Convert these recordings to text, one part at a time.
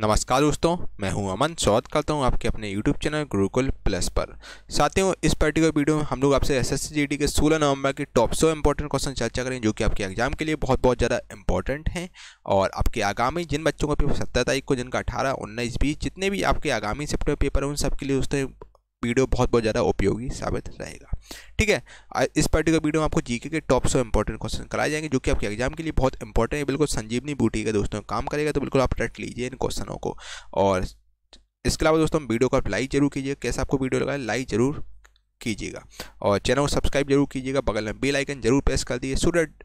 नमस्कार दोस्तों मैं हूं अमन स्वागत करता हूं आपके अपने YouTube चैनल गुरुकुल प्लस पर साथियों इस पर्टिकुलर वीडियो में हम लोग आपसे एस एस के 16 नवंबर के टॉप सौ इंपॉर्टेंट क्वेश्चन चर्चा करें जो कि आपके एग्जाम के लिए बहुत बहुत ज़्यादा इंपॉर्टेंट हैं और आपके आगामी जिन बच्चों का पेपर सत्रह तारीख को जिनका अठारह उन्नीस बीस जितने भी आपके आगामी सेप्टर पेपर हैं उन सबके लिए दोस्तों वीडियो बहुत बहुत ज़्यादा उपयोगी साबित रहेगा ठीक है इस पर्टिकुलर वीडियो में आपको जीके के टॉप सौ इंपॉर्टेंट क्वेश्चन कराए जाएंगे जो कि आपके एग्जाम के लिए बहुत इंपॉर्टेंट है बिल्कुल संजीवनी बूटी का दोस्तों काम करेगा तो बिल्कुल आप रट लीजिए इन क्वेश्चनों को और इसके अलावा दोस्तों वीडियो को आप लाइक जरूर कीजिए कैसे आपको वीडियो लगा लाइक जरूर कीजिएगा और चैनल को सब्सक्राइब जरूर कीजिएगा बगल में बेल आइकन जरूर प्रेस कर दीजिए सो डेट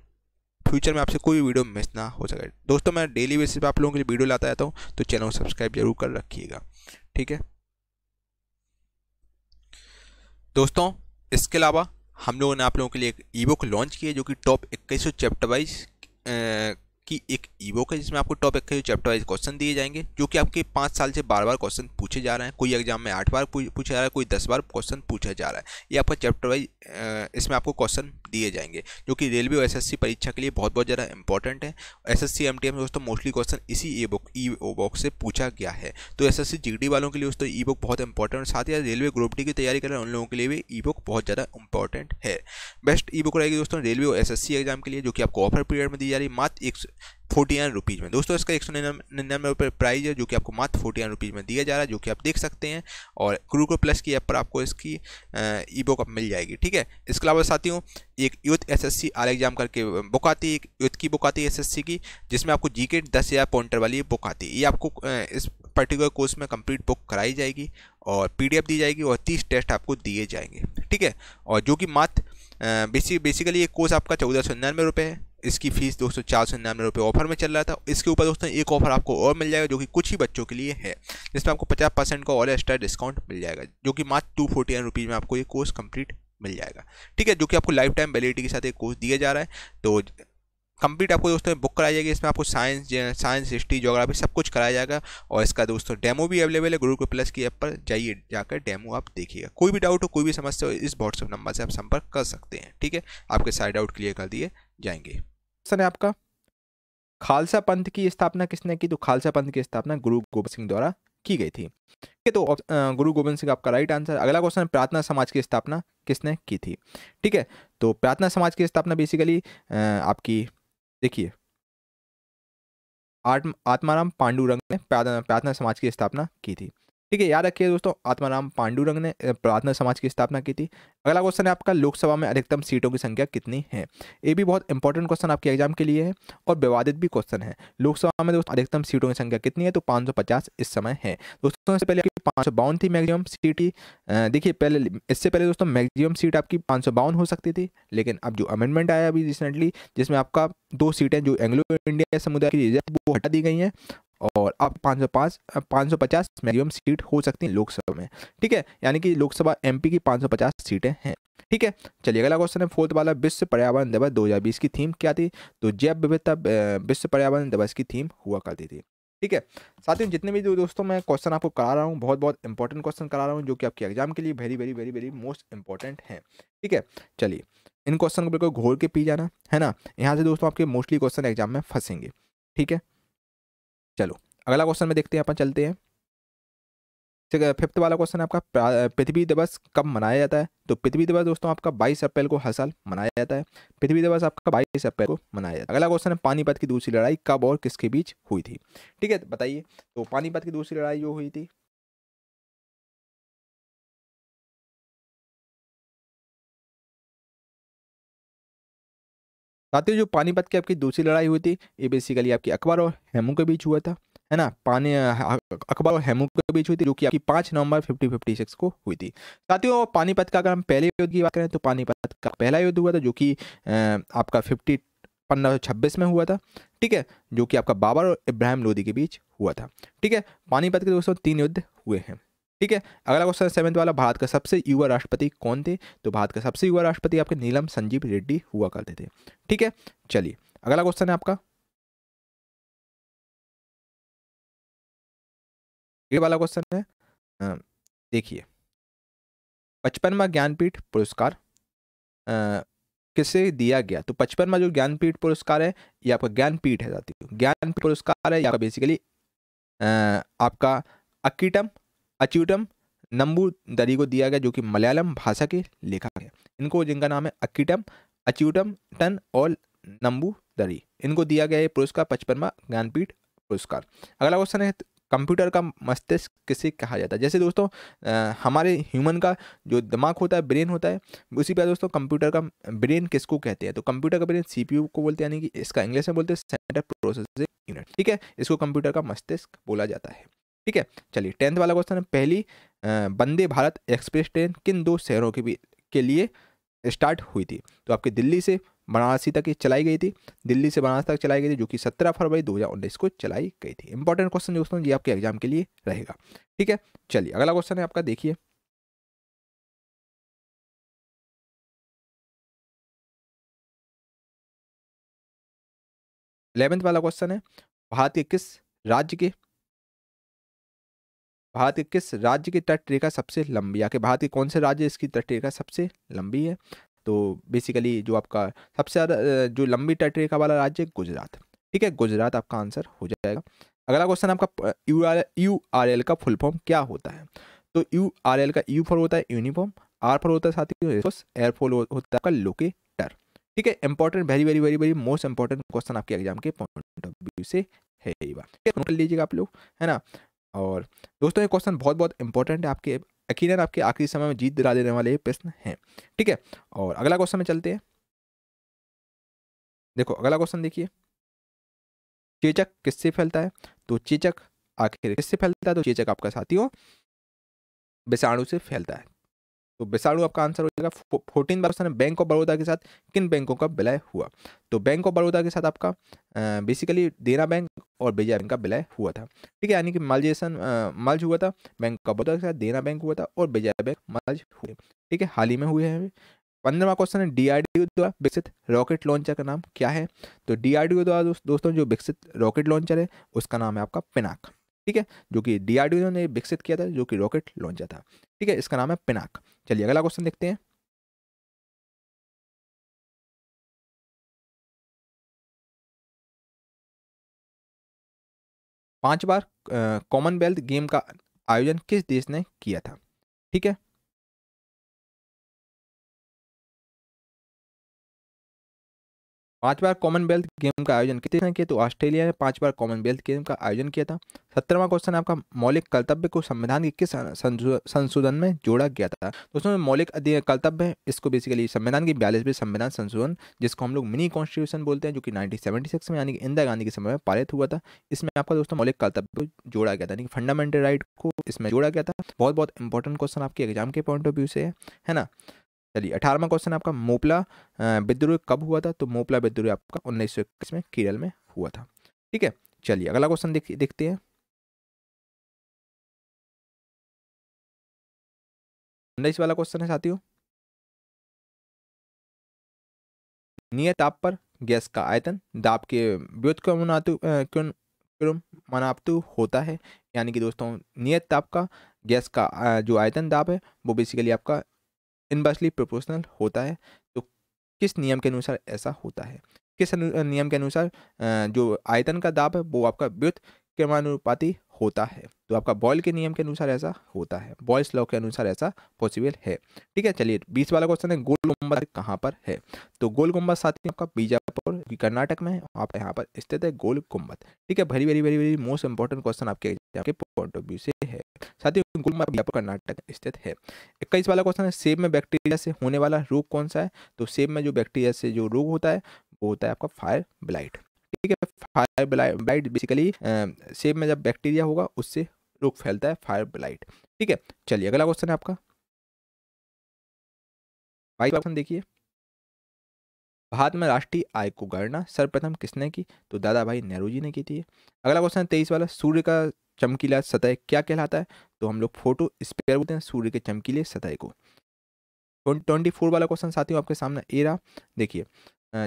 फ्यूचर में आपसे कोई भी वीडियो मिस ना हो सके दोस्तों मैं डेली बेसिस पे आप लोगों के लिए वीडियो लाता रहता हूँ तो चैनल को सब्सक्राइब जरूर कर रखिएगा ठीक है दोस्तों इसके अलावा हम लोगों ने आप लोगों के लिए एक ई बुक लॉन्च की है जो कि टॉप इक्कीस चैप्टर वाइज कि एक ई बुक है जिसमें आपको टॉपिक के चैप्टर वाइज क्वेश्चन दिए जाएंगे जो कि आपके पाँच साल से बार बार क्वेश्चन पूछे जा रहे हैं कोई एग्जाम में आठ बार पूछा जा रहा है कोई दस बार क्वेश्चन पूछा जा रहा है ये आपका चैप्टर वाइज इसमें आपको क्वेश्चन दिए जाएंगे जो कि रेलवे और एस परीक्षा के लिए बहुत बहुत ज़्यादा इंपॉर्टेंट है एस एस सी एम में दोस्तों मोस्टली क्वेश्चन इसी ई बुक ई बुक से पूछा गया है तो एस एस वालों के लिए दोस्तों ई बुक बहुत इंपॉर्टेंट साथ ही रेलवे ग्रुप डी की तैयारी कर रहे हैं उन लोगों के लिए भी ई बुक बहुत ज़्यादा इंपॉर्टेंट है बेस्ट ई बुक रहेगी दोस्तों रेलवे और एस एग्जाम के लिए जो कि आपको ऑफर पीरियड में दी जा रही मात्र एक फोर्टी नाइन रुपीज़ में दोस्तों इसका एक सौ निन्यानवे रुपये प्राइज है जो कि आपको मात्र फोर्टी नाइन रुपीज़ में दिया जा रहा है जो कि आप देख सकते हैं और क्रूको प्लस की ऐप पर आपको इसकी ई बुक मिल जाएगी ठीक है इसके अलावा साथियों एक youth S S C R exam करके बुक आती है एक यूथ की बुक आती है एस एस सी की जिसमें आपको जी के दस हज़ार पॉइंटर वाली बुक आती है ये आपको इस पर्टिकुलर कोर्स में कंप्लीट बुक कराई जाएगी और एफ दी जाएगी और तीस टेस्ट आपको दिए जाएंगे ठीक है और जो कि मात्र बेसिक बेसिकली ये कोर्स आपका चौदह सौ निन्यानवे रुपये है इसकी फ़ीस दोस्तों चार सौ निन्यानवे रुपये ऑफर में चल रहा था इसके ऊपर दोस्तों एक ऑफर आपको और मिल जाएगा जो कि कुछ ही बच्चों के लिए है जिसमें आपको पचास परसेंट का और एक्स्ट्रा डिस्काउंट मिल जाएगा जो कि मात्र टू फोर्टी नाइन रुपीज़ में आपको ये कोर्स कंप्लीट मिल जाएगा ठीक है जो कि आपको लाइफ टाइम वैलिडिटी के साथ एक कोर्स दिया जा रहा है तो कंप्लीट आपको दोस्तों बुक कराई जाएगी इसमें आपको साइंस साइंस हिस्ट्री जोग्राफी सब कुछ कराया जाएगा और इसका दोस्तों डेमो भी अवेलेबल है गुरुकुल प्लस की ऐप पर जाइए जाकर डेमो आप देखिएगा कोई भी डाउट हो कोई भी समस्या हो इस व्हाट्सअप नंबर से आप संपर्क कर सकते हैं ठीक है आपके सारे डाउट क्लियर कर दिए जाएंगे ऑप्शन है आपका खालसा पंथ की स्थापना किसने की तो खालसा पंथ की स्थापना गुरु गोबिंद सिंह द्वारा की गई थी ठीक है तो गुरु गोबिंद सिंह आपका राइट आंसर अगला क्वेश्चन प्रार्थना समाज की स्थापना किसने की थी ठीक है तो प्रार्थना समाज की स्थापना बेसिकली आपकी देखिए आत्म आत्माराम पांडुरंग ने प्रार्थना समाज की स्थापना की थी ठीक है याद रखिए दोस्तों आत्माराम पांडुरंग ने प्रार्थना समाज की स्थापना की थी अगला क्वेश्चन है आपका लोकसभा में अधिकतम सीटों की संख्या कितनी है ये भी बहुत इंपॉर्टेंट क्वेश्चन आपके एग्जाम के लिए है और विवादित भी क्वेश्चन है लोकसभा में दोस्तों अधिकतम सीटों की संख्या कितनी है तो 550 इस समय है दोस्तों इससे पहले आपकी पाँच सौ बावन थी मैक्सिमम सीट ही देखिए पहले इससे पहले दोस्तों मैक्सिमम सीट आपकी पाँच सौ बावन हो सकती थी लेकिन अब जो अमेंडमेंट आया अभी रिसेंटली जिसमें आपका दो सीटें जो एंग्लो इंडिया समुदाय की रिजर्व वो हटा दी गई हैं और अब पाँच सौ पाँच पाँच सौ पचास मैक्सिमम सीट हो सकती है लोकसभा में ठीक है यानी कि लोकसभा एमपी की पाँच सौ पचास सीटें हैं ठीक है चलिए अगला क्वेश्चन है फोर्थ वाला विश्व पर्यावरण दिवस 2020 की थीम क्या थी तो जैव विविधता विश्व पर्यावरण दिवस की थीम हुआ करती थी ठीक है साथियों जितने भी दोस्तों मैं क्वेश्चन आपको करा रहा हूँ बहुत बहुत इंपॉर्टेंट क्वेश्चन करा रहा हूँ जो कि आपके एग्जाम के लिए very very very very most important है ठीक है चलिए इन क्वेश्चन को बिल्कुल घोर के पी जाना है ना यहाँ से दोस्तों आपके मोस्टली क्वेश्चन एग्जाम में फंसेंगे ठीक है चलो अगला क्वेश्चन में देखते हैं अपन चलते हैं ठीक है फिफ्थ वाला क्वेश्चन आपका पृथ्वी दिवस कब मनाया जाता है तो पृथ्वी दिवस दोस्तों आपका 22 अप्रैल को हर साल मनाया जाता है पृथ्वी दिवस आपका 22 अप्रैल को मनाया जाता है अगला क्वेश्चन है पानीपत की दूसरी लड़ाई कब और किसके बीच हुई थी ठीक है बताइए तो पानीपत की दूसरी लड़ाई जो हुई थी साथियों जो पानीपत की आपकी दूसरी लड़ाई हुई थी ये बेसिकली आपकी अकबर और हेमू के बीच हुआ था है ना पानी अकबर और हेमू के बीच हुई थी जो कि आपकी पाँच नवंबर फिफ्टी फिफ्टी सिक्स को हुई थी साथियों पानीपत का अगर हम पहले युद्ध की बात करें तो पानीपत का पहला युद्ध हुआ था जो कि आपका फिफ्टी पंद्रह सौ छब्बीस में हुआ था ठीक है जो कि आपका बाबर और इब्राहिम लोदी के बीच हुआ था ठीक है पानीपत के दोस्तों तीन युद्ध हुए हैं ठीक है अगला क्वेश्चन सेवेंथ वाला भारत का सबसे युवा राष्ट्रपति कौन थे तो भारत का सबसे युवा राष्ट्रपति आपके नीलम संजीव रेड्डी हुआ करते थे ठीक है चलिए अगला क्वेश्चन है आपका ये वाला क्वेश्चन है देखिए पचपनवा ज्ञानपीठ पुरस्कार किसे दिया गया तो पचपनवा जो ज्ञानपीठ पुरस्कार है ये आपका ज्ञानपीठ है जाती है ज्ञानपीठ पुरस्कार है या बेसिकली आपका अकीटम अच्यूटम नंबू दरी को दिया गया जो कि मलयालम भाषा के लेखक है इनको जिनका नाम है अक्टम अच्यूटम टन और नंबू दरी इनको दिया गया है पुरस्कार पचपनवा ज्ञानपीठ पुरस्कार अगला क्वेश्चन है कंप्यूटर का मस्तिष्क किसे कहा जाता है जैसे दोस्तों आ, हमारे ह्यूमन का जो दिमाग होता है ब्रेन होता है उसी पर दोस्तों कंप्यूटर का ब्रेन किसको कहते हैं तो कंप्यूटर का ब्रेन सीपीयू को बोलते हैं यानी कि इसका इंग्लिश में बोलते हैं सेंटर प्रोसेसिंग यूनिट ठीक है इसको कंप्यूटर का मस्तिष्क बोला जाता है ठीक है चलिए टेंथ वाला क्वेश्चन है पहली वंदे भारत एक्सप्रेस ट्रेन किन दो शहरों के भी के लिए स्टार्ट हुई थी तो आपके दिल्ली से वाराणसी तक ये चलाई गई थी दिल्ली से वाराणसी तक चलाई गई थी जो कि सत्रह फरवरी 2019 को चलाई गई थी इंपॉर्टेंट क्वेश्चन दोस्तों ये आपके एग्जाम के लिए रहेगा ठीक है चलिए अगला क्वेश्चन है आपका देखिए इलेवेंथ वाला क्वेश्चन है भारत के किस राज्य के भारत के किस राज्य की तट रेखा सबसे लंबी या कि भारत के कौन से राज्य इसकी तट रेखा सबसे लंबी है तो बेसिकली जो आपका सबसे ज़्यादा जो लंबी तट रेखा वाला राज्य है गुजरात ठीक है गुजरात आपका आंसर हो जाएगा अगला क्वेश्चन आपका U R U R L का फुल फॉर्म क्या होता है तो यू आर एल का यू फॉर होता है यूनिफॉर्म आर फॉर होता है साथ ही फॉर होता है आपका लोकेटर ठीक है important very very very very most important question आपके एग्जाम के पॉइंट ऑफ व्यू से है ये बात कर लीजिएगा आप लोग है ना और दोस्तों ये क्वेश्चन बहुत बहुत इंपॉर्टेंट है आपके यकीन आपके आखिरी समय में जीत दिला देने वाले प्रश्न हैं ठीक है और अगला क्वेश्चन में चलते हैं देखो अगला क्वेश्चन देखिए चेचक किससे फैलता है तो चेचक आखिर किससे फैलता है तो चेचक आपका साथियों विषाणु से फैलता है तो बिसाड़ू आपका आंसर हो जाएगा फोर्टीन बार ऑप्शन बैंक ऑफ बड़ौदा के साथ किन बैंकों का विलय हुआ तो बैंक ऑफ बड़ौदा के साथ आपका बेसिकली देना बैंक और बेजा बैंक का विलय हुआ था ठीक है यानी कि मल्जेशन मल्ज हुआ था बैंक ऑफ बड़ौदा के साथ देना बैंक हुआ था और बेजा बैंक मल्ज हुए ठीक है हाल ही में हुए हैं पंद्रवा क्वेश्चन है डीआरडीओ द्वारा विकसित रॉकेट लॉन्चर का नाम क्या है तो डीआरडीओ द्वारा दोस्तों जो विकसित रॉकेट लॉन्चर है उसका नाम है आपका पिनाक ठीक है जो कि डीआरडीओ ने विकसित किया था जो कि रॉकेट लॉन्चर था ठीक है इसका नाम है पिनाक चलिए अगला क्वेश्चन देखते हैं पांच बार कॉमनवेल्थ गेम का आयोजन किस देश ने किया था ठीक है पांच बार कॉमनवेल्थ गेम का आयोजन कितने किया तो ऑस्ट्रेलिया ने पांच बार कॉमनवेल्थ गेम का आयोजन किया था सत्रहवा क्वेश्चन आपका मौलिक कर्तव्य को संविधान के किस संशोधन में जोड़ा गया था दोस्तों मौलिक कर्तव्य है इसको बेसिकली संविधान की बयालीसवीं संविधान संशोधन जिसको हम लोग मिनी कॉन्स्टिट्यूशन बोलते हैं जो कि नाइनटीन में यानी कि इंदिरा गांधी के समय में पारित हुआ था इसमें आपका दोस्तों मौलिक कर्तव्य को जोड़ा गया था यानी कि फंडामेंटल राइट को इसमें जोड़ा गया था बहुत बहुत इंपॉर्टेंट क्वेश्चन आपके एग्जाम के पॉइंट ऑफ व्यू से है ना चलिए अठारहवा क्वेश्चन आपका मोपला विद्रोह कब हुआ था तो मोपला विद्रोह आपका उन्नीस सौ इक्कीस में केरल में हुआ था ठीक है चलिए अगला क्वेश्चन देख, देखते हैं उन्नीस वाला क्वेश्चन है साथियों नियत ताप पर गैस का आयतन दाप के व्युत क्यों क्यों होता है यानी कि दोस्तों नियत ताप का गैस का जो आयतन दाप है वो बेसिकली आपका इनवर्सली प्रोपोर्शनल होता है तो किस नियम के अनुसार ऐसा होता है किस नियम के अनुसार जो आयतन का दाब है वो आपका व्युत क्रमानुपाती होता है तो आपका बॉयल के नियम के अनुसार ऐसा होता है बॉयल्स लॉ के अनुसार ऐसा पॉसिबल है ठीक है चलिए बीस वाला क्वेश्चन है गोल गुम्बद कहाँ पर है तो गोल गुम्बद साथी आपका बीजापुर कर्नाटक में है आप यहाँ पर स्थित है गोल गुम्बद ठीक है very very very very most important question आपके आपके पॉइंट ऑफ व्यू से है साथ ही बीजापुर कर्नाटक स्थित है इक्कीस वाला क्वेश्चन है सेब में बैक्टीरिया से होने वाला रोग कौन सा है तो सेब में जो बैक्टीरिया से जो रोग होता है वो होता है आपका फायर ब्लाइट ठीक है फायर ब्लाइट बेसिकली सेब में जब बैक्टीरिया होगा उससे रोग फैलता है फायर ब्लाइट ठीक है चलिए अगला क्वेश्चन है आपका बाईस क्वेश्चन देखिए भारत में राष्ट्रीय आय को गणना सर्वप्रथम किसने की तो दादा भाई नेहरू जी ने की थी अगला क्वेश्चन तेईस वाला सूर्य का चमकीला सतह क्या कहलाता है तो हम लोग फोटो स्पेयर बोलते हैं सूर्य के चमकीले सतह को ट्वेंटी फोर वाला क्वेश्चन साथियों आपके सामने ए रहा देखिए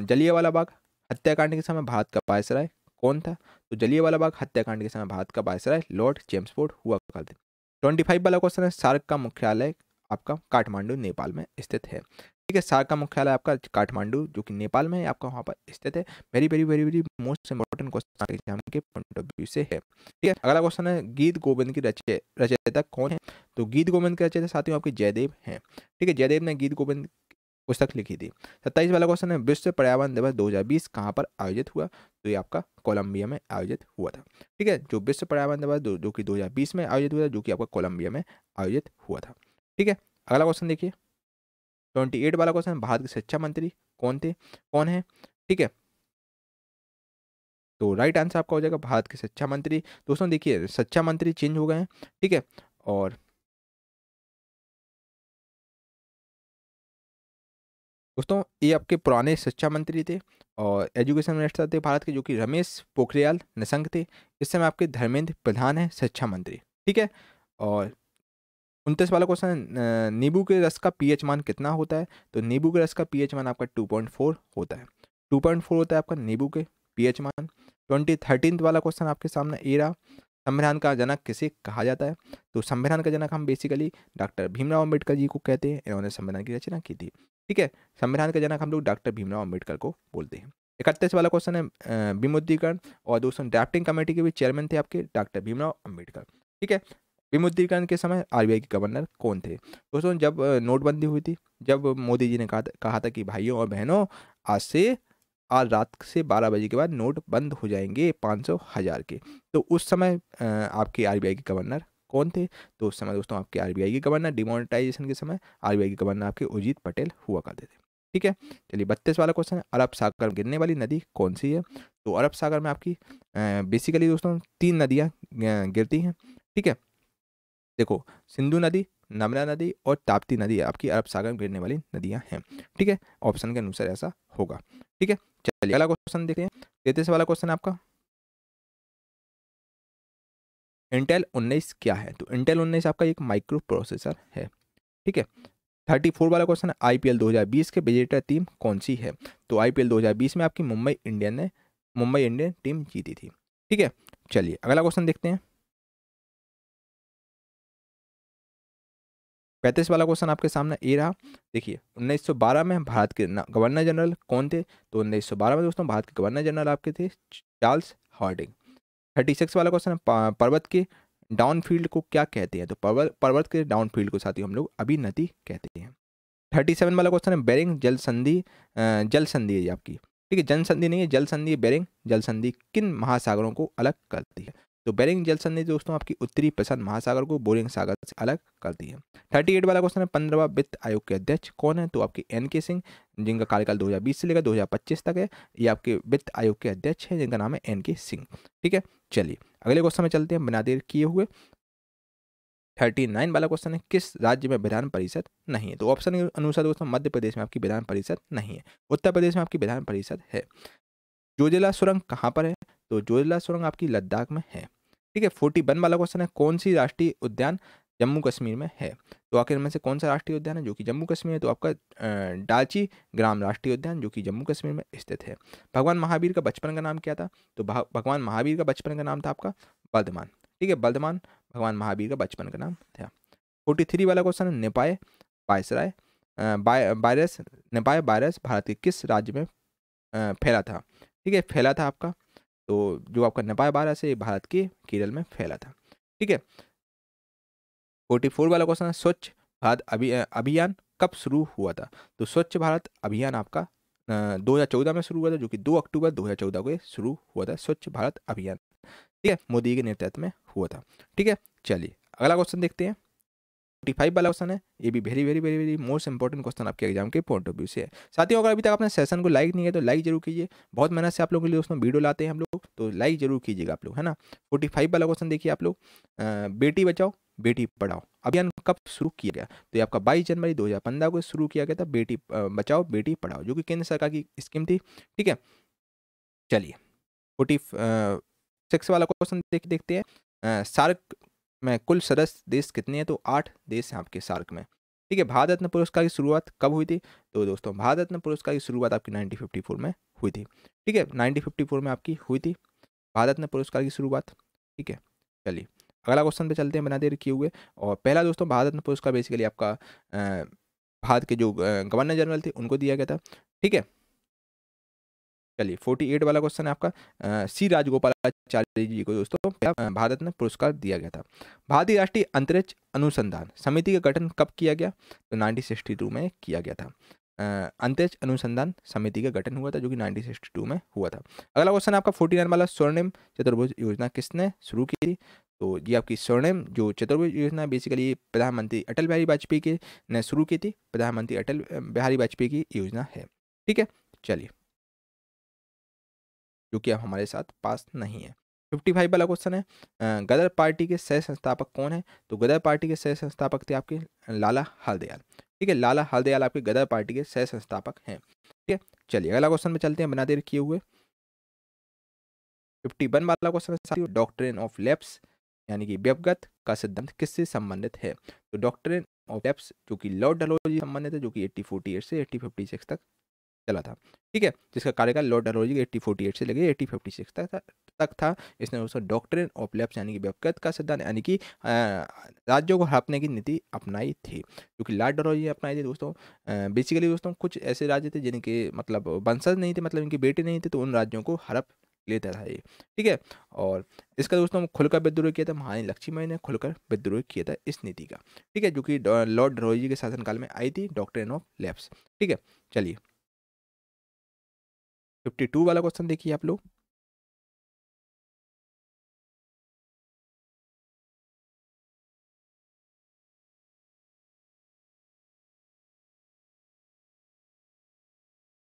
जलिया वाला बाग हत्याकांड के समय भारत का पायसराय कौन था तो जलियावाला बाग हत्याकांड के समय भारत का पायसराय लॉर्ड जेम्सफोर्ड हुआ करते ट्वेंटी फाइव वाला क्वेश्चन है सार्क का मुख्यालय आपका काठमांडू नेपाल में स्थित है ठीक है सार्क का मुख्यालय आपका काठमांडू जो कि नेपाल में है आपका वहाँ पर स्थित है very very very very most important question exam के पॉइंट ऑफ व्यू से है ठीक है अगला क्वेश्चन है गीत गोविंद की रचय रचयिता कौन है तो गीत गोविंद के रचयिता साथियों आपके जयदेव हैं ठीक है जयदेव ने गीत गोविंद पुस्तक लिखी थी सत्ताईस वाला क्वेश्चन है विश्व पर्यावरण दिवस 2020 कहाँ पर आयोजित हुआ तो ये आपका कोलंबिया में आयोजित हुआ था ठीक है जो विश्व पर्यावरण दिवस जो, दो कि 2020 में आयोजित हुआ था जो कि आपका कोलंबिया में आयोजित हुआ था ठीक है अगला क्वेश्चन देखिए ट्वेंटी एट वाला क्वेश्चन भारत के शिक्षा मंत्री कौन थे कौन है ठीक है तो राइट आंसर आपका हो जाएगा भारत के शिक्षा मंत्री दोस्तों देखिए शिक्षा मंत्री चेंज हो गए हैं ठीक है और दोस्तों ये आपके पुराने शिक्षा मंत्री थे और एजुकेशन मिनिस्टर थे भारत के जो कि रमेश पोखरियाल निशंक थे इस समय आपके धर्मेंद्र प्रधान हैं शिक्षा मंत्री ठीक है और उनतीस वाला क्वेश्चन नींबू के रस का पीएच मान कितना होता है तो नींबू के रस का पीएच मान आपका 2.4 होता है 2.4 होता है आपका नींबू के पीएच मान ट्वेंटी थर्टीन वाला क्वेश्चन आपके सामने ए रहा संविधान का जनक किसे कहा जाता है तो संविधान का जनक हम बेसिकली डॉक्टर भीमराव अम्बेडकर जी को कहते हैं इन्होंने संविधान की रचना की थी ठीक है संविधान का जनक हम लोग डॉक्टर भीमराव अम्बेडकर को बोलते हैं इकतीस वाला क्वेश्चन है विमुद्रीकरण और दोस्तों ड्राफ्टिंग कमेटी के भी चेयरमैन थे आपके डॉक्टर भीमराव अम्बेडकर ठीक है विमुद्रीकरण के समय आर के गवर्नर कौन थे दोस्तों जब नोटबंदी हुई थी जब मोदी जी ने कहा था कि भाइयों और बहनों आज से आज रात से बारह बजे के बाद नोट बंद हो जाएंगे पाँच सौ हज़ार के तो उस समय आपके आर के गवर्नर कौन थे तो उस समय दोस्तों आपके आर के गवर्नर डिमोनिटाइजेशन के समय आर के गवर्नर आपके उजीत पटेल हुआ करते थे ठीक है चलिए बत्तीस वाला क्वेश्चन अरब सागर में गिरने वाली नदी कौन सी है तो अरब सागर में आपकी बेसिकली दोस्तों तीन नदियाँ गिरती हैं ठीक है देखो सिंधु नदी नमला नदी और ताप्ती नदी आपकी अरब सागर में गिरने वाली नदियाँ हैं ठीक है ऑप्शन के अनुसार ऐसा होगा ठीक है चलिए अगला क्वेश्चन देखते हैं तैतीस वाला क्वेश्चन आपका इंटेल 19 क्या है तो इंटेल 19 आपका एक माइक्रो प्रोसेसर है ठीक है थर्टी फोर वाला क्वेश्चन है हजार बीस के विजेटर टीम कौन सी है तो आई पी एल दो हजार बीस में आपकी मुंबई इंडियन ने मुंबई इंडियन टीम जीती थी ठीक है चलिए अगला क्वेश्चन देखते हैं पैंतीस वाला क्वेश्चन आपके सामने ए रहा देखिए 1912 में भारत के गवर्नर जनरल कौन थे तो 1912 में दोस्तों भारत के गवर्नर जनरल आपके थे चार्ल्स हॉर्डिंग 36 वाला क्वेश्चन पर्वत के डाउन फील्ड को क्या कहते हैं तो पर्वत पर्वत के डाउन फील्ड को ही हम लोग अभी नदी कहते हैं थर्टी सेवन वाला क्वेश्चन है बेरिंग जल संधि जल संधि है आपकी ठीक है जनसंधि संधि नहीं है जल संधि बेरिंग जल संधि किन महासागरों को अलग करती है तो बेरिंग जलसन ने दोस्तों आपकी उत्तरी प्रशांत महासागर को बोरिंग सागर से अलग कर दिया थर्टी एट वाला क्वेश्चन है पंद्रहवा वित्त आयोग के अध्यक्ष कौन है तो आपके एन के सिंह जिनका कार्यकाल 2020 से लेकर 2025 तक है ये आपके वित्त आयोग के अध्यक्ष हैं जिनका नाम है एन के सिंह ठीक है चलिए अगले क्वेश्चन में चलते हैं बिना देर किए हुए थर्टी नाइन वाला क्वेश्चन है किस राज्य में विधान परिषद नहीं है तो ऑप्शन के अनुसार दोस्तों मध्य प्रदेश में आपकी विधान परिषद नहीं है उत्तर प्रदेश में आपकी विधान परिषद है जोजिला सुरंग कहाँ पर है तो जोजिला सुरंग आपकी लद्दाख में है ठीक है फोर्टी वन वाला क्वेश्चन है कौन सी राष्ट्रीय उद्यान जम्मू कश्मीर में है तो आखिर में से कौन सा राष्ट्रीय उद्यान है जो कि जम्मू कश्मीर है तो आपका डाची ग्राम राष्ट्रीय उद्यान जो कि जम्मू कश्मीर में स्थित है भगवान महावीर का बचपन का नाम क्या था तो भगवान महावीर का बचपन का नाम था आपका बर्धमान ठीक है बर्धमान भगवान महावीर का बचपन का नाम था फोर्टी थ्री वाला क्वेश्चन है नेपाय बायसराय वायरस नेपाय वायरस भारत के किस राज्य में फैला था ठीक है फैला था आपका तो जो आपका नेपाल बारह से भारत के केरल में फैला था ठीक है फोर्टी फोर वाला क्वेश्चन है स्वच्छ भारत अभियान कब शुरू हुआ था तो स्वच्छ भारत अभियान आपका दो हज़ार चौदह में शुरू हुआ था जो कि दो अक्टूबर दो हज़ार चौदह को शुरू हुआ था स्वच्छ भारत अभियान ठीक है मोदी के नेतृत्व में हुआ था ठीक है चलिए अगला क्वेश्चन देखते हैं फोर्टी फाइव वाला क्वेश्चन है ये भी very very very very most important question आपके एग्जाम के पॉइंट ऑफ व्यू से है साथ ही अगर अभी तक आपने सेशन को लाइक नहीं है तो लाइक जरूर कीजिए बहुत मेहनत से आप लोगों के लिए दोस्तों वीडियो लाते हैं हम लोग तो लाइक जरूर कीजिएगा आप लोग है ना फोर्टी फाइव वाला क्वेश्चन देखिए आप लोग बेटी बचाओ बेटी पढ़ाओ अभियान कब शुरू किया गया तो ये आपका बाईस जनवरी दो को शुरू किया गया था बेटी बचाओ बेटी पढ़ाओ जो कि केंद्र सरकार की स्कीम थी ठीक है चलिए फोर्टी सिक्स वाला क्वेश्चन देख देखते हैं सार्क में कुल सदस्य देश कितने हैं तो आठ देश हैं आपके सार्क में ठीक है भारत रत्न पुरस्कार की शुरुआत कब हुई थी तो दोस्तों भारत रत्न पुरस्कार की शुरुआत आपकी नाइनटीन में हुई थी ठीक है नाइनटीन में आपकी हुई थी भारत रत्न पुरस्कार की शुरुआत ठीक है चलिए अगला क्वेश्चन पे चलते हैं बना देर किए हुए और पहला दोस्तों भारत रत्न पुरस्कार बेसिकली आपका भारत के जो गवर्नर जनरल थे उनको दिया गया था ठीक है चलिए फोर्टी एट वाला क्वेश्चन है आपका सी राजगोपालचार्य जी को दोस्तों भारत में पुरस्कार दिया गया था भारतीय राष्ट्रीय अंतरिक्ष अनुसंधान समिति का गठन कब किया गया तो टू में किया गया था अंतरिक्ष अनुसंधान समिति का गठन हुआ था जो कि 1962 में हुआ था अगला क्वेश्चन आपका 49 वाला स्वर्णिम चतुर्भुज योजना किसने शुरू की थी तो ये आपकी स्वर्णिम जो चतुर्भुज योजना बेसिकली प्रधानमंत्री अटल बिहारी वाजपेयी के ने शुरू की थी प्रधानमंत्री अटल बिहारी वाजपेयी की योजना है ठीक है चलिए जो कि अब हमारे साथ पास नहीं है फिफ्टी फाइव वाला क्वेश्चन है गदर पार्टी के सह संस्थापक कौन है तो गदर पार्टी के सह संस्थापक थे आपके लाला हल्दयाल ठीक है लाला हल्दयाल आपके गदर पार्टी के सह संस्थापक हैं ठीक है चलिए अगला क्वेश्चन में चलते हैं बना दे रखिए हुए फिफ्टी वन वाला क्वेश्चन है डॉक्ट्रेन ऑफ लेप्स यानी कि व्यवगत का सिद्धांत किससे संबंधित है तो डॉक्ट्रेन ऑफ लेप्स जो कि लॉर्ड डलोजी संबंधित है जो कि एट्टी फोर्टी एट से एट्टी फिफ्टी सिक्स तक चला था ठीक है जिसका कार्यकाल lord Dalhousie eighteen forty eight से लेकर एट्टी फिफ्टी सिक्स तक था तक था इसने उसका डॉक्टर ऑफ लेप्स यानी कि व्यक्त का सिद्धांत यानी कि राज्यों को हड़पने की नीति अपनाई थी क्योंकि लॉर्ड डलोजी ने अपनाई थी दोस्तों बेसिकली दोस्तों कुछ ऐसे राज्य थे जिनके मतलब वंशज नहीं थे मतलब इनके बेटे नहीं थे तो उन राज्यों को हड़प लेता था ये ठीक है और इसका दोस्तों खुलकर विद्रोह किया था महारानी लक्ष्मीबाई ने खुलकर विद्रोह किया था इस नीति का ठीक है जो कि लॉर्ड डरोजी के शासनकाल में आई थी डॉक्टर ऑफ लेप्स ठीक है चलिए फिफ्टी टू वाला क्वेश्चन देखिए आप लोग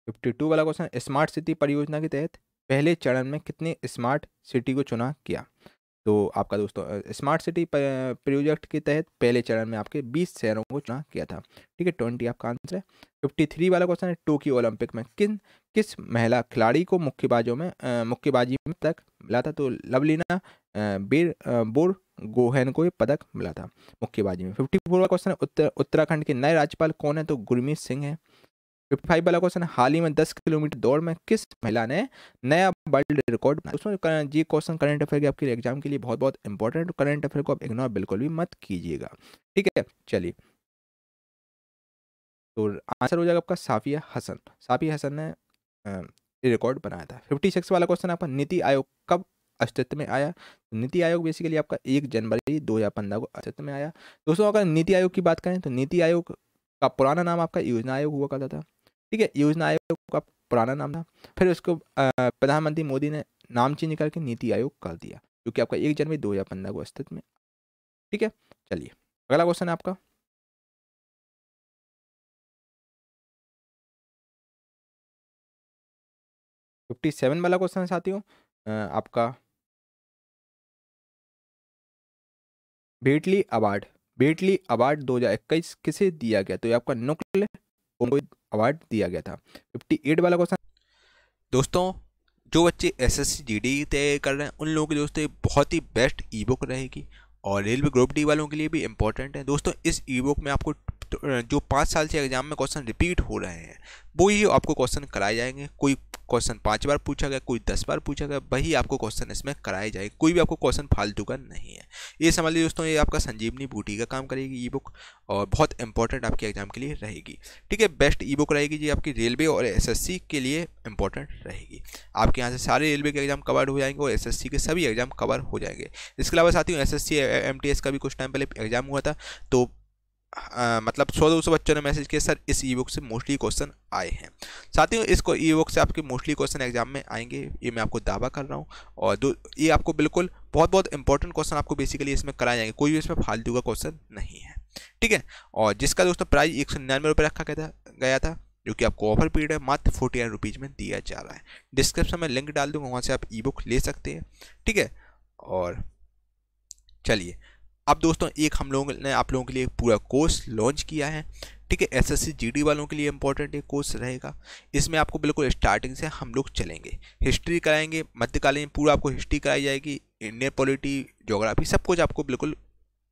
फिफ्टी टू वाला क्वेश्चन स्मार्ट सिटी परियोजना के तहत पहले चरण में कितने स्मार्ट सिटी को चुना किया तो आपका दोस्तों स्मार्ट सिटी प्रोजेक्ट के तहत पहले चरण में आपके 20 शहरों को चुना किया था ठीक है ट्वेंटी आपका आंसर है फिफ्टी थ्री वाला क्वेश्चन है टोक्यो ओलंपिक में किन किस महिला खिलाड़ी को मुक्केबाजों में मुक्केबाजी में तक मिला था तो लवलीना बीर बोर गोहेन को ये पदक मिला था मुक्केबाजी में फिफ्टी फोर वाला क्वेश्चन है उत्तर उत्तराखंड के नए राज्यपाल कौन है तो गुरमीत सिंह है फिफ्टी फाइव वाला क्वेश्चन हाल ही में दस किलोमीटर दौड़ में किस महिला ने नया वर्ल्ड रिकॉर्ड बनाया उसमें क्वेश्चन करंट अफेयर के आपके एग्जाम के लिए बहुत बहुत इंपॉर्टेंट करंट अफेयर को आप इग्नोर बिल्कुल भी मत कीजिएगा ठीक है चलिए तो आंसर हो जाएगा आपका साफिया हसन साफिया हसन ने रिकॉर्ड बनाया था फिफ्टी सिक्स वाला क्वेश्चन आपका नीति आयोग कब अस्तित्व में आया नीति आयोग बेसिकली आपका एक जनवरी दो हज़ार पंद्रह को अस्तित्व में आया दोस्तों अगर नीति आयोग की बात करें तो नीति आयोग का पुराना नाम आपका योजना आयोग हुआ करता था ठीक है योजना आयोग का पुराना नाम था फिर उसको प्रधानमंत्री मोदी ने नाम चेंज करके नीति आयोग कर दिया जो कि आपका एक जनवरी दो हज़ार पंद्रह को अस्तित्व में ठीक है चलिए अगला क्वेश्चन है आपका फिफ्टी सेवन वाला क्वेश्चन है साथियों आपका बेटली अवार्ड बेटली अवार्ड दो हज़ार इक्कीस किसे दिया गया तो ये आपका नुकल अवार्ड दिया गया था फिफ्टी एट वाला क्वेश्चन दोस्तों जो बच्चे एस एस तय कर रहे हैं उन लोगों के दोस्तों बहुत ही बेस्ट ई बुक रहेगी और रेलवे ग्रुप डी वालों के लिए भी इंपॉर्टेंट है दोस्तों इस ई बुक में आपको तो, जो पाँच साल से एग्जाम में क्वेश्चन रिपीट हो रहे हैं वो ही आपको क्वेश्चन कराए जाएंगे कोई क्वेश्चन पाँच बार पूछा गया कोई दस बार पूछा गया वही आपको क्वेश्चन इसमें कराए जाए कोई भी आपको क्वेश्चन फालतू का नहीं है ये समझ लीजिए दोस्तों ये आपका संजीवनी बूटी का काम करेगी ई बुक और बहुत इंपॉर्टेंट आपके एग्जाम के लिए रहेगी ठीक है बेस्ट ई बुक रहेगी जी आपकी रेलवे और एस के लिए इंपॉर्टेंट रहेगी आपके यहाँ से सारे रेलवे के एग्जाम कवर हो जाएंगे और एस के सभी एग्जाम कवर हो जाएंगे इसके अलावा साथियों एस एस का भी कुछ टाइम पहले एग्जाम हुआ था तो आ, मतलब सौ दो सौ बच्चों ने मैसेज किया सर इस ई बुक से मोस्टली क्वेश्चन आए हैं साथियों इसको ई बुक से आपके मोस्टली क्वेश्चन एग्जाम में आएंगे ये मैं आपको दावा कर रहा हूँ और दो ये आपको बिल्कुल बहुत बहुत इंपॉर्टेंट क्वेश्चन आपको बेसिकली इसमें कराए जाएंगे कोई भी इसमें फालतू का क्वेश्चन नहीं है ठीक है और जिसका दोस्तों प्राइस एक सौ निन्यानवे रुपये रखा गया था गया था जो कि आपको ऑफर पीरियड है मात्र फोर्टी नाइन रुपीज़ में दिया जा रहा है डिस्क्रिप्शन में लिंक डाल दूंगा वहाँ से आप ई बुक ले सकते हैं ठीक है और चलिए अब दोस्तों एक हम लोगों ने आप लोगों के लिए पूरा कोर्स लॉन्च किया है ठीक है एस एस वालों के लिए इंपॉर्टेंट एक कोर्स रहेगा इसमें आपको बिल्कुल स्टार्टिंग से हम लोग चलेंगे हिस्ट्री कराएंगे मध्यकालीन पूरा आपको हिस्ट्री कराई जाएगी इंडियन पॉलिटी जोग्राफी सब कुछ आपको बिल्कुल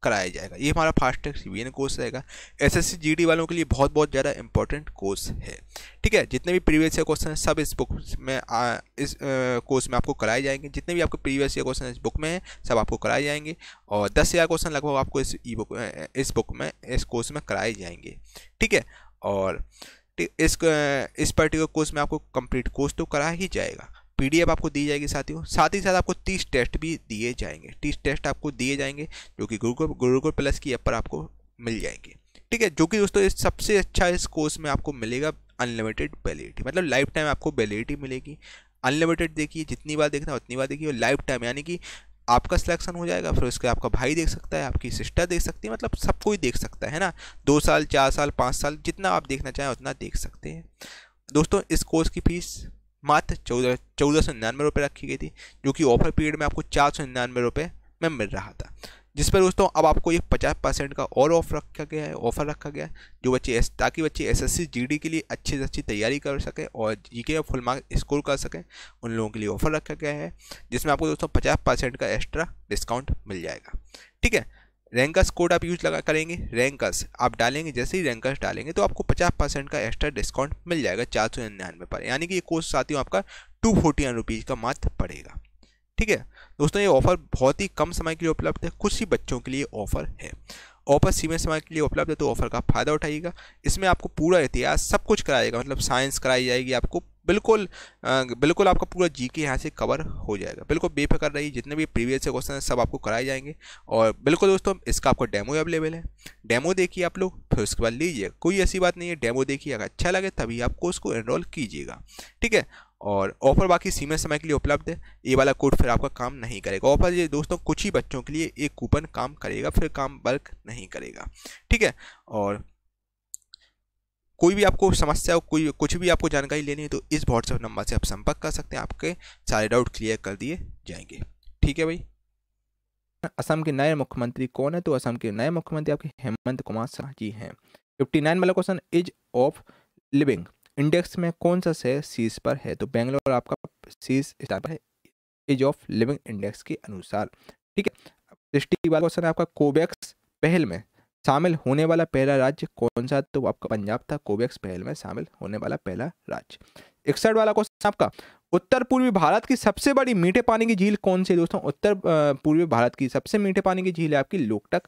कराया जाएगा ये हमारा फास्ट ट्रैक सी कोर्स रहेगा एस एस वालों के लिए बहुत बहुत ज़्यादा इंपॉर्टेंट कोर्स है ठीक है जितने भी प्रीवियस ईयर क्वेश्चन सब इस बुक में आ, इस कोर्स में आपको कराए जाएंगे जितने भी आपको प्रीवियस ईयर क्वेश्चन इस बुक में हैं सब आपको कराए जाएंगे और दस हज़ार क्वेश्चन लगभग आपको इस ई बुक इस बुक में इस कोर्स में कराए जाएंगे ठीक है और इस इस पर्टिकुलर कोर्स में आपको कंप्लीट कोर्स तो करा ही जाएगा पी आपको दी जाएगी साथियों साथ ही साथ आपको तीस टेस्ट भी दिए जाएंगे तीस टेस्ट आपको दिए जाएंगे जो कि गुरुकुल गुरुकुल प्लस की ऐप पर आपको मिल जाएंगे ठीक है जो कि दोस्तों इस सबसे अच्छा इस कोर्स में आपको मिलेगा अनलिमिटेड वैलिडिटी मतलब लाइफ टाइम आपको वैलिडिटी मिलेगी अनलिमिटेड देखिए जितनी बार देखना उतनी बार देखिए और लाइफ टाइम यानी कि आपका सिलेक्शन हो जाएगा फिर उसके आपका भाई देख सकता है आपकी सिस्टर देख सकती है मतलब सब कोई देख सकता है ना दो साल चार साल पाँच साल जितना आप देखना चाहें उतना देख सकते हैं दोस्तों इस कोर्स की फीस मात्र चौदह चौदह सौ निन्यानवे रुपये रखी गई थी जो कि ऑफर पीरियड में आपको चार सौ निन्यानवे रुपये में मिल रहा था जिस पर दोस्तों अब आपको ये पचास परसेंट का और ऑफ रखा गया है ऑफर रखा गया है जो बच्चे एस ताकि बच्चे एसएससी जीडी के लिए अच्छी से अच्छी तैयारी कर सकें और जीके के फुल मार्क स्कोर कर सकें उन लोगों के लिए ऑफर रखा गया है जिसमें आपको दोस्तों पचास परसेंट का एक्स्ट्रा डिस्काउंट मिल जाएगा ठीक है रैंकस कोड आप यूज लगा करेंगे रैंकर्स आप डालेंगे जैसे ही रैंकर्स डालेंगे तो आपको 50 परसेंट का एक्स्ट्रा डिस्काउंट मिल जाएगा चार सौ निन्यानवे पर यानी कि ये कोर्स साथियों आपका टू फोर्टी रुपीज़ का मात्र पड़ेगा ठीक है दोस्तों ये ऑफर बहुत ही कम समय के लिए उपलब्ध है कुछ ही बच्चों के लिए ऑफर है ऑफर सीमित समय के लिए उपलब्ध है तो ऑफर का फ़ायदा उठाइएगा इसमें आपको पूरा इतिहास सब कुछ कराएगा मतलब साइंस कराई जाएगी आपको बिल्कुल बिल्कुल आपका पूरा जी के यहाँ से कवर हो जाएगा बिल्कुल बेफिक्र रही जितने भी प्रीवियस क्वेश्चन हैं सब आपको कराए जाएंगे और बिल्कुल दोस्तों इसका आपको डेमो अवेलेबल है डेमो देखिए आप लोग फिर उसके बाद लीजिए कोई ऐसी बात नहीं है डेमो देखिए अगर अच्छा लगे तभी आपको उसको एनरोल कीजिएगा ठीक है और ऑफर बाकी सीमित समय के लिए उपलब्ध है ये वाला कोड फिर आपका काम नहीं करेगा ऑफर ये दोस्तों कुछ ही बच्चों के लिए एक कूपन काम करेगा फिर काम वर्क नहीं करेगा ठीक है और कोई भी आपको समस्या हो कोई कुछ भी आपको जानकारी लेनी है तो इस व्हाट्सएप नंबर से आप संपर्क कर सकते हैं आपके सारे डाउट क्लियर कर दिए जाएंगे ठीक है भाई असम के नए मुख्यमंत्री कौन है तो असम के नए मुख्यमंत्री आपके हेमंत कुमार शाह जी हैं फिफ्टी नाइन वाला question ease of living index में कौन सा शेयर सीज पर है तो बेंगलोर आपका सीज स्टार पर है इज ऑफ लिविंग इंडेक्स के अनुसार ठीक है सिक्सटी वाला क्वेश्चन है आपका कोवैक्स पहल में शामिल होने वाला पहला राज्य कौन सा तो आपका पंजाब था कोवैक्स पहल में शामिल होने वाला पहला राज्य इकसठ वाला क्वेश्चन आपका उत्तर पूर्वी भारत की सबसे बड़ी मीठे पानी की झील कौन सी है दोस्तों उत्तर पूर्वी भारत की सबसे मीठे पानी की झील है आपकी लोकटक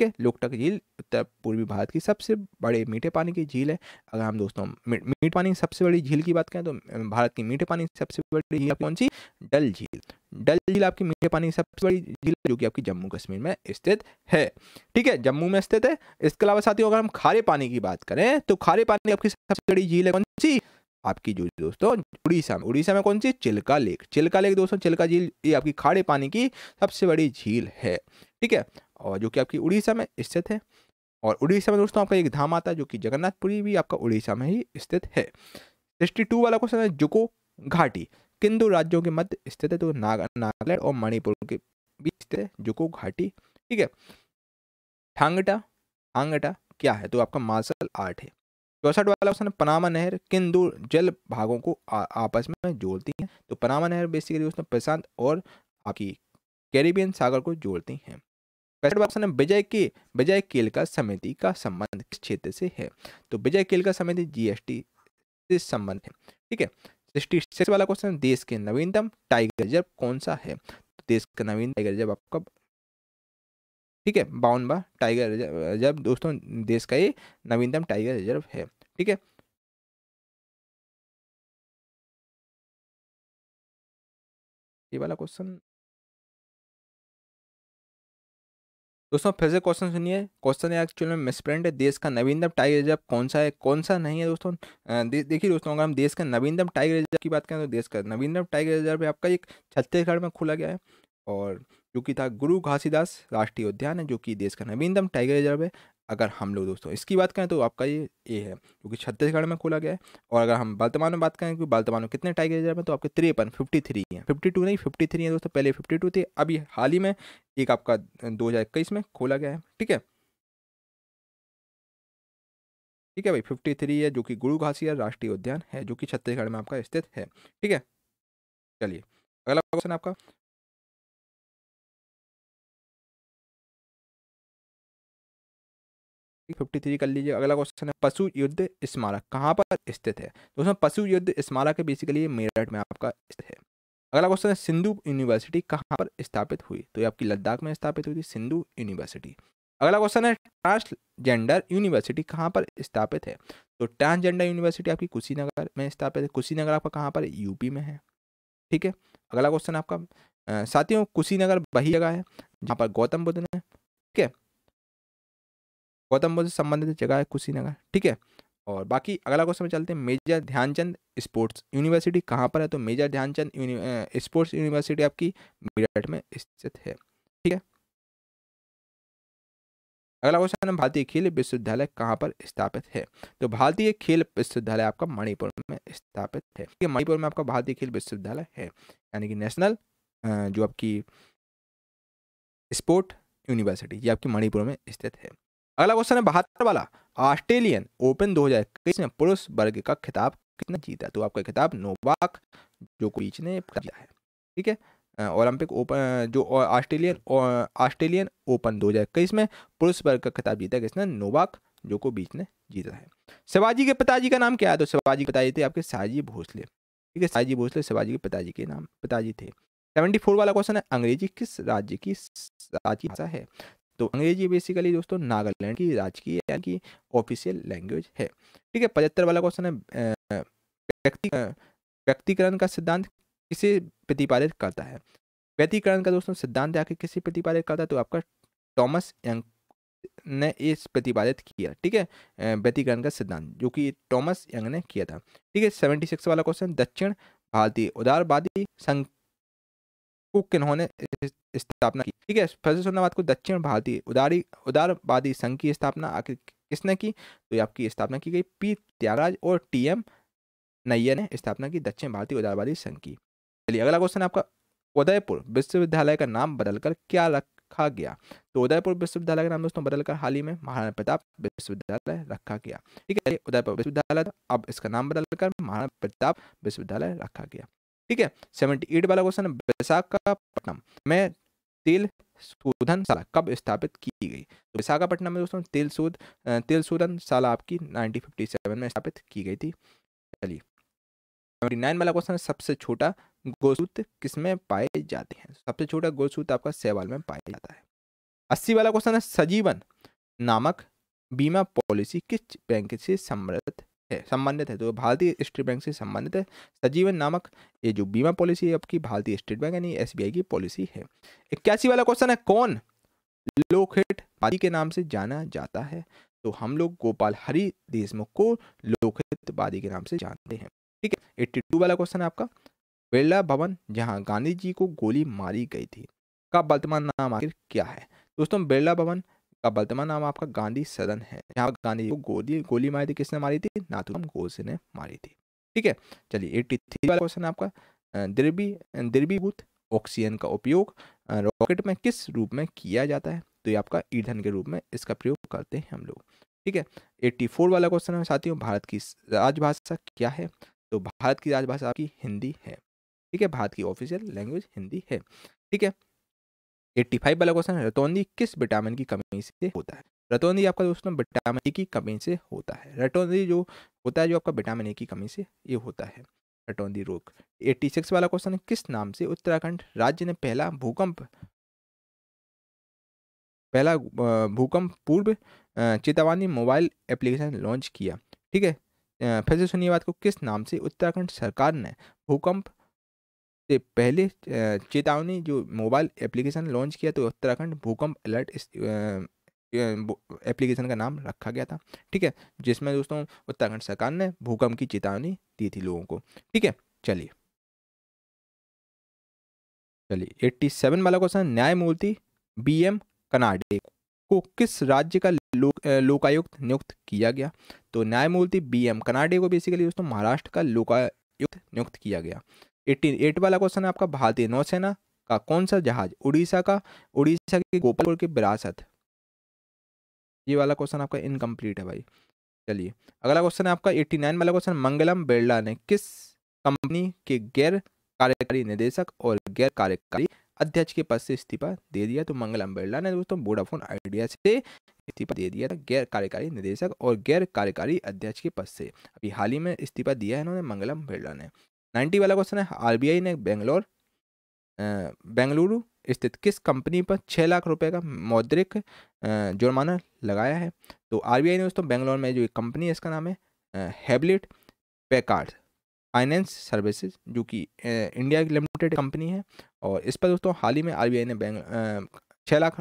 ठीक है लोकटक झील उत्तर पूर्वी भारत की सबसे बड़े मीठे पानी की झील है अगर हम दोस्तों मीठे पानी की सबसे बड़ी झील की बात करें तो भारत की मीठे पानी सबसे बड़ी झील कौन सी डल झील डल झील आपकी मीठे पानी सबसे बड़ी झील जो कि आपकी जम्मू कश्मीर में स्थित है ठीक है जम्मू में स्थित है इसके अलावा साथियों अगर हम खारे पानी की बात करें तो खारे पानी आपकी सबसे बड़ी झील है कौन सी आपकी जो दोस्तों उड़ीसा में उड़ीसा में कौन सी चिल्का लेक चिल्का लेक दोस्तों चिल्का झील ये आपकी खारे पानी की सबसे बड़ी झील है ठीक है और जो कि आपकी उड़ीसा में स्थित है और उड़ीसा में दोस्तों आपका एक धाम आता है जो कि जगन्नाथपुरी भी आपका उड़ीसा में ही स्थित है सिक्सटी टू वाला क्वेश्चन है जुको घाटी किन दो राज्यों के मध्य स्थित है तो नागा नागालैंड और मणिपुर के बीच स्थित है जुको घाटी ठीक है ठांगटा ठांगटा क्या है तो आपका मार्शल आर्ट है चौसठ वाला क्वेश्चन पनामा नहर किन दो जल भागों को आ, आपस में जोड़ती है तो पनामा नहर बेसिकली उसमें प्रशांत और आपकी कैरिबियन सागर को जोड़ती हैं ऑप्शन है विजय के विजय केल का समिति का संबंध किस क्षेत्र से है तो विजय केल का समिति जीएसटी से संबंध है ठीक है सिक्सटी सिक्स वाला क्वेश्चन देश के नवीनतम टाइगर रिजर्व कौन सा है तो देश का नवीन टाइगर रिजर्व आपका ठीक है बावनबा टाइगर रिजर्व दोस्तों देश का ये नवीनतम टाइगर रिजर्व है ठीक है ये वाला क्वेश्चन दोस्तों फिर से क्वेश्चन सुनिए क्वेश्चन है एक्चुअल में मिसप्रिंट है देश का नवीनतम टाइगर रिजर्व कौन सा है कौन सा नहीं है दोस्तों देखिए दोस्तों अगर हम देश का नवीनतम टाइगर रिजर्व की बात करें तो देश का नवीनतम टाइगर रिजर्व आपका एक छत्तीसगढ़ में खोला गया है और जो कि था गुरु घासीदास राष्ट्रीय उद्यान है जो कि देश का नवीनतम टाइगर रिजर्व है अगर हम लोग दोस्तों इसकी बात करें तो आपका ये ए है क्योंकि छत्तीसगढ़ में खोला गया है और अगर हम बालतमान में बात करें कि बालतमान में कितने टाइगर रिजर्व हैं तो आपके तिरपन फिफ्टी थ्री हैं फिफ्टी टू नहीं फिफ्टी थ्री हैं दोस्तों पहले फिफ्टी टू थे अभी हाल ही में एक आपका दो हज़ार इक्कीस में खोला गया है ठीक है ठीक है भाई फिफ्टी थ्री है जो कि गुरु घासिया राष्ट्रीय उद्यान है जो कि छत्तीसगढ़ में आपका स्थित है ठीक है चलिए अगला क्वेश्चन आपका फिफ्टी थ्री कर लीजिए अगला क्वेश्चन है पशु युद्ध स्मारक कहाँ पर स्थित है दोस्तों पशु युद्ध स्मारक है बेसिकली मेरठ में आपका स्थित है अगला क्वेश्चन है सिंधु यूनिवर्सिटी कहाँ पर स्थापित हुई तो ये आपकी लद्दाख में स्थापित हुई थी सिंधु यूनिवर्सिटी अगला क्वेश्चन है ट्रांसजेंडर यूनिवर्सिटी कहाँ पर स्थापित है तो ट्रांसजेंडर यूनिवर्सिटी आपकी कुशीनगर में स्थापित है कुशीनगर आपका कहाँ पर यूपी में है ठीक है अगला क्वेश्चन आपका साथियों कुशीनगर वही जगह है जहाँ पर गौतम बुद्ध ने ठीक है गौतम बुद्ध से संबंधित जगह है कुशीनगर ठीक है और बाकी अगला क्वेश्चन में चलते हैं मेजर ध्यानचंद स्पोर्ट्स यूनिवर्सिटी कहाँ पर है तो मेजर ध्यानचंद स्पोर्ट्स यूनिवर्सिटी आपकी मेरठ में स्थित है ठीक है अगला क्वेश्चन है भारतीय खेल विश्वविद्यालय कहाँ पर स्थापित है तो भारतीय खेल विश्वविद्यालय आपका मणिपुर में स्थापित है ठीक है मणिपुर में आपका भारतीय खेल विश्वविद्यालय है यानी कि नेशनल जो आपकी स्पोर्ट यूनिवर्सिटी ये आपकी मणिपुर में स्थित है अगला क्वेश्चन है बहत्तर वाला ऑस्ट्रेलियन ओपन 2021 में पुरुष वर्ग का खिताब कितने जीता तो आपका खिताब नोवाक जो कोच ने जीता है ठीक है ओलंपिक ओपन जो ऑस्ट्रेलियन ऑस्ट्रेलियन ओपन दो हजार इक्कीस में पुरुष वर्ग का खिताब जीता किसने नोवाक जो को बीच ने जीता है शिवाजी के पिताजी का नाम क्या है तो शिवाजी के पिताजी थे आपके शाहजी भोसले ठीक है शाहजी भोसले शिवाजी के पिताजी के नाम पिताजी थे सेवेंटी फोर वाला क्वेश्चन है अंग्रेजी किस राज्य की राज्य भाषा है तो अंग्रेजी बेसिकली दोस्तों नागालैंड की राजकीय यानी कि ऑफिशियल लैंग्वेज है ठीक है पचहत्तर वाला क्वेश्चन है व्यक्ति व्यक्तिकरण का सिद्धांत किसे प्रतिपादित करता है व्यक्तिकरण का दोस्तों सिद्धांत आके किसे प्रतिपादित करता है तो आपका टॉमस यंग ने इस प्रतिपादित किया ठीक है व्यतीकरण का सिद्धांत जो कि टॉमस यंग ने किया था ठीक है सेवेंटी सिक्स वाला क्वेश्चन दक्षिण भारतीय उदारवादी संघ इन्होंने स्थापना की ठीक है फैसल सुन्नावाद को दक्षिण भारतीय उदारी उदारवादी संघ की स्थापना आखिर किसने की तो आपकी स्थापना की गई पी त्यागराज और टी एम नैया ने स्थापना की दक्षिण भारतीय उदारवादी संघ की चलिए अगला क्वेश्चन आपका उदयपुर विश्वविद्यालय का नाम बदलकर क्या रखा गया तो उदयपुर विश्वविद्यालय का नाम दोस्तों बदलकर हाल ही में महाराणा प्रताप विश्वविद्यालय रखा गया ठीक है उदयपुर विश्वविद्यालय अब इसका नाम बदलकर महाराणा प्रताप विश्वविद्यालय रखा गया ठीक है सेवेंटी एट वाला क्वेश्चन विशाखापट्टनम में तेल शोधन शाला कब स्थापित की गई तो विशाखापट्टनम में दोस्तों तेल शोध तेल शोधन शाला आपकी सेवन में स्थापित की गई थी चलिए सेवेंटी नाइन वाला क्वेश्चन सबसे छोटा गोसूत किसमें पाए जाते हैं सबसे छोटा गोसूत आपका सेवाल में पाया जाता है अस्सी वाला क्वेश्चन है सजीवन नामक बीमा पॉलिसी किस बैंक से संबंधित है संबंधित है तो भारतीय स्टेट बैंक से संबंधित है सजीवन नामक ये जो बीमा पॉलिसी है आपकी भारतीय स्टेट बैंक यानी एस की पॉलिसी है इक्यासी वाला क्वेश्चन है कौन लोकहित पार्टी के नाम से जाना जाता है तो हम लोग गोपाल हरि देशमुख को लोकहित वादी के नाम से जानते हैं ठीक है एट्टी टू वाला क्वेश्चन है आपका बिरला भवन जहां गांधी जी को गोली मारी गई थी का वर्तमान नाम आखिर क्या है दोस्तों बिरला भवन का वर्तमान नाम आपका गांधी सदन है यहाँ गांधी को गोली गोली मारी थी किसने मारी थी नाथुराम तो गोडसे ने मारी थी ठीक है चलिए एट्टी थ्री वाला क्वेश्चन आपका द्रवी द्रवीभूत ऑक्सीजन का उपयोग रॉकेट में किस रूप में किया जाता है तो ये आपका ईंधन के रूप में इसका प्रयोग करते हैं हम लोग ठीक है एट्टी फोर वाला क्वेश्चन है साथियों भारत की राजभाषा क्या है तो भारत की राजभाषा आपकी हिंदी है ठीक है भारत की ऑफिशियल लैंग्वेज हिंदी है ठीक है एट्टी फाइव वाला क्वेश्चन है रतौंदी किस विटामिन की कमी से होता है रतौंदी आपका दोस्तों विटामिन ए की कमी से होता है रतौंदी जो होता है जो आपका विटामिन ए की कमी से ये होता है रतौंदी रोग एट्टी सिक्स वाला क्वेश्चन है किस नाम से उत्तराखंड राज्य ने पहला भूकंप पहला भूकंप पूर्व चेतावनी मोबाइल एप्लीकेशन लॉन्च किया ठीक है फिर से सुनिए बात को किस नाम से उत्तराखंड सरकार ने भूकंप से पहले चेतावनी जो मोबाइल एप्लीकेशन लॉन्च किया तो उत्तराखंड भूकंप अलर्ट एप्लीकेशन का नाम रखा गया था ठीक है जिसमें दोस्तों उत्तराखंड सरकार ने भूकंप की चेतावनी दी थी लोगों को ठीक है चलिए चलिए एट्टी सेवन वाला क्वेश्चन न्यायमूर्ति बी एम कनाडे को किस राज्य का लो, लोकायुक्त नियुक्त किया गया तो न्यायमूर्ति बी एम कनाडे को बेसिकली दोस्तों महाराष्ट्र का लोकायुक्त नियुक्त किया गया एट्टी एट वाला क्वेश्चन है आपका भारतीय नौसेना का कौन सा जहाज उड़ीसा का उड़ीसा के गोपालपुर की विरासत ये वाला क्वेश्चन आपका इनकम्प्लीट है भाई चलिए अगला क्वेश्चन है आपका एट्टी नाइन वाला क्वेश्चन मंगलम बिरला ने किस कंपनी के गैर कार्यकारी निदेशक और गैर कार्यकारी अध्यक्ष के पद से इस्तीफा दे दिया तो मंगलम बिरला ने दोस्तों बोडाफोन आइडिया से इस्तीफा दे दिया था गैर कार्यकारी निदेशक और गैर कार्यकारी अध्यक्ष के पद से अभी हाल ही में इस्तीफा दिया है इन्होंने मंगलम बिरला ने नाइन्टी वाला क्वेश्चन है आर ने बेंगलोर बेंगलुरु स्थित किस कंपनी पर छः लाख रुपए का मौद्रिक जुर्माना लगाया है तो आर ने दोस्तों बेंगलोर में जो एक कंपनी है इसका नाम है हैबलेट पैकार्ड फाइनेंस सर्विसेज जो कि इंडिया की लिमिटेड कंपनी है और इस पर दोस्तों हाल ही में आर ने बैंक छः लाख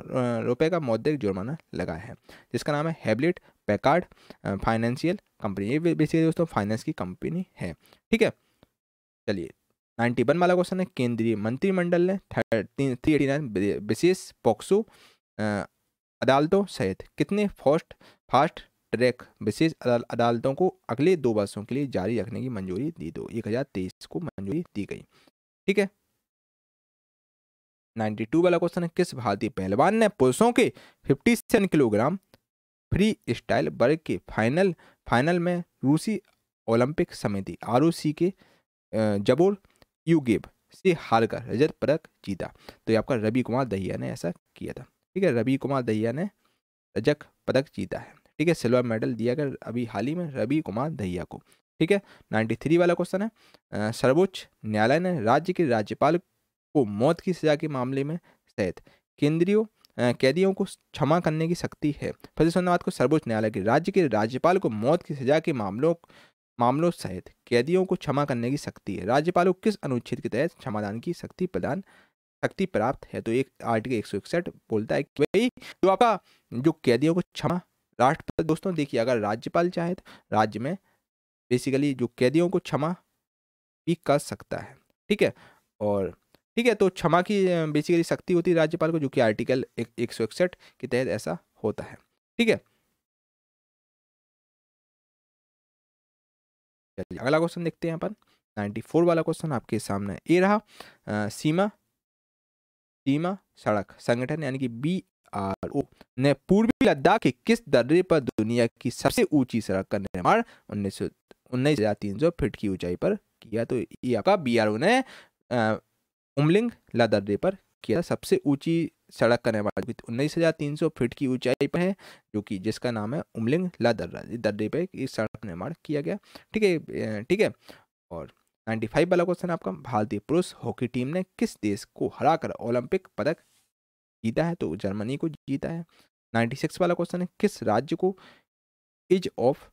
रुपए का मौद्रिक जुर्माना लगाया है जिसका नाम है हैबलेट पैकार्ड फाइनेंशियल कंपनी ये बेसिकली दोस्तों फाइनेंस की कंपनी है ठीक है चलिए नाइन्टी वन वाला क्वेश्चन है केंद्रीय मंत्रिमंडल ने थर्टीन थ्री एटी नाइन विशेष पॉक्सो अदालतों सहित कितने फर्स्ट फास्ट ट्रैक विशेष अदालतों को अगले दो वर्षों के लिए जारी रखने की मंजूरी दी दो तो एक हज़ार तेईस को मंजूरी दी गई ठीक है नाइन्टी टू वाला क्वेश्चन है किस भारतीय पहलवान ने पुरुषों के fifty seven kilogram free style वर्ग के फाइनल फाइनल में रूसी ओलंपिक समिति आर के जबोर यूगेब से हार कर रजत पदक जीता तो ये आपका रवि कुमार दहिया ने ऐसा किया था ठीक है रवि कुमार दहिया ने रजक पदक जीता है ठीक है सिल्वर मेडल दिया गया अभी हाल ही में रवि कुमार दहिया को ठीक है नाइन्टी थ्री वाला क्वेश्चन है सर्वोच्च न्यायालय ने राज्य के राज्यपाल को मौत की सजा के मामले में सहित केंद्रीय कैदियों को क्षमा करने की शक्ति है फतेह सोनावाद को सर्वोच्च न्यायालय के राज्य के राज्यपाल को मौत की सजा के मामलों मामलों सहित कैदियों को क्षमा करने की शक्ति है राज्यपाल को किस अनुच्छेद के तहत क्षमादान की शक्ति प्रदान शक्ति प्राप्त है तो एक आर्टिकल एक सौ इकसठ बोलता है कि वही जो आपका जो कैदियों को क्षमा राष्ट्रपति दोस्तों देखिए अगर राज्यपाल चाहे तो राज्य में बेसिकली जो कैदियों को क्षमा भी कर सकता है ठीक है और ठीक है तो क्षमा की बेसिकली शक्ति होती है राज्यपाल को जो कि आर्टिकल एक सौ इकसठ के तहत ऐसा होता है ठीक है चलिए अगला क्वेश्चन देखते हैं अपन नाइन्टी फोर वाला क्वेश्चन आपके सामने ये रहा आ, सीमा सीमा सड़क संगठन यानी कि बी आर ओ ने पूर्वी लद्दाख के किस दर्रे पर दुनिया की सबसे ऊंची सड़क का निर्माण उन्नीस सौ उन्नीस हजार तीन सौ फीट की ऊंचाई पर किया तो ये आपका बी आर ओ ने उमलिंग ला पर किया सबसे ऊंची सड़क का निर्माण तो उन्नीस हज़ार तीन सौ फीट की ऊंचाई पर है जो कि जिसका नाम है उमलिंग ला दर्रा इस दर्रे पर इस सड़क निर्माण किया गया ठीक है ठीक है और नाइन्टी फाइव वाला क्वेश्चन आपका भारतीय पुरुष हॉकी टीम ने किस देश को हराकर ओलंपिक पदक जीता है तो जर्मनी को जीता है नाइन्टी सिक्स वाला क्वेश्चन है किस राज्य को इज ऑफ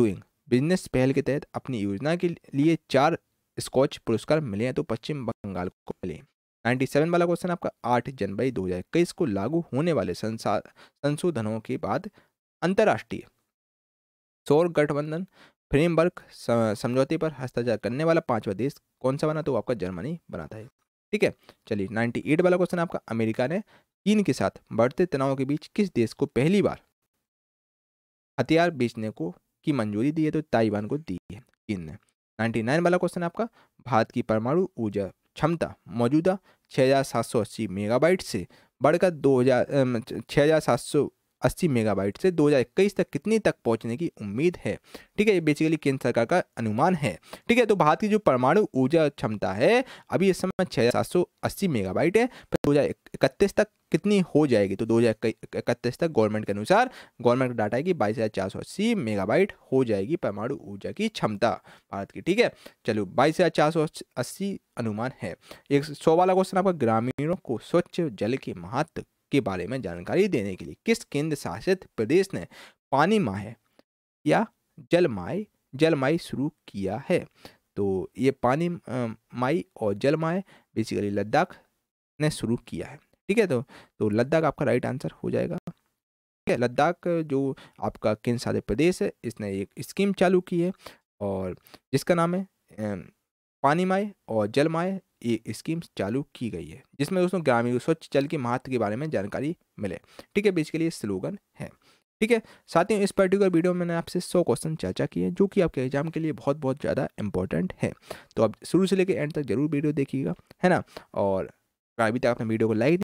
डूइंग बिजनेस पहल के तहत अपनी योजना के लिए चार स्कॉच पुरस्कार मिले हैं तो पश्चिम बंगाल को मिले 97 वाला क्वेश्चन आपका 8 जनवरी इक्कीस को लागू होने वाले संशोधनों के बाद अंतर्राष्ट्रीय सौर गठबंधन फ्रेमवर्क समझौते पर हस्ताक्षर करने वाला पांचवा देश कौन सा बना तो आपका जर्मनी बनाता है ठीक है चलिए 98 वाला क्वेश्चन आपका अमेरिका ने चीन के साथ बढ़ते तनाव के बीच किस देश को पहली बार हथियार बेचने को की मंजूरी दी है तो ताइवान को दी है चीन ने नाइन वाला क्वेश्चन आपका भारत की परमाणु ऊर्जा क्षमता मौजूदा छः मेगाबाइट से बढ़कर दो हज़ार अस्सी मेगाबाइट से 2021 तक कितनी तक पहुंचने की उम्मीद है ठीक है ये बेसिकली केंद्र सरकार का अनुमान है ठीक है तो भारत की जो परमाणु ऊर्जा क्षमता है अभी इस समय छः मेगाबाइट है पर दो तक कितनी हो जाएगी तो दो हज़ार इकतीस तक गवर्नमेंट के अनुसार गवर्नमेंट का डाटा है कि बाईस हज़ार चार सौ अस्सी मेगाबाइट हो जाएगी परमाणु ऊर्जा की क्षमता भारत की ठीक है चलो बाईस हज़ार चार सौ अस्सी अनुमान है एक सौ वाला क्वेश्चन आपका ग्रामीणों को स्वच्छ जल के महत्व के बारे में जानकारी देने के लिए किस केंद्र शासित प्रदेश ने पानी माह या जलमाय जलमाई शुरू किया है तो ये पानी माई और जलमाय बेसिकली लद्दाख ने शुरू किया है ठीक है तो तो लद्दाख आपका राइट आंसर हो जाएगा ठीक है लद्दाख जो आपका केंद्र शासित प्रदेश है इसने एक स्कीम चालू की है और जिसका नाम है पानी माए और जल माए ये स्कीम चालू की गई है जिसमें दोस्तों ग्रामीण स्वच्छ जल के महत्व के बारे में जानकारी मिले ठीक है बेसिकली तो ये स्लोगन है ठीक है साथ ही इस पर्टिकुलर वीडियो में मैंने आपसे सौ क्वेश्चन चर्चा किए है जो कि आपके एग्जाम के लिए बहुत बहुत ज़्यादा इंपॉर्टेंट है तो आप शुरू से लेकर एंड तक जरूर वीडियो देखिएगा है ना और अभी तक आपने वीडियो को लाइक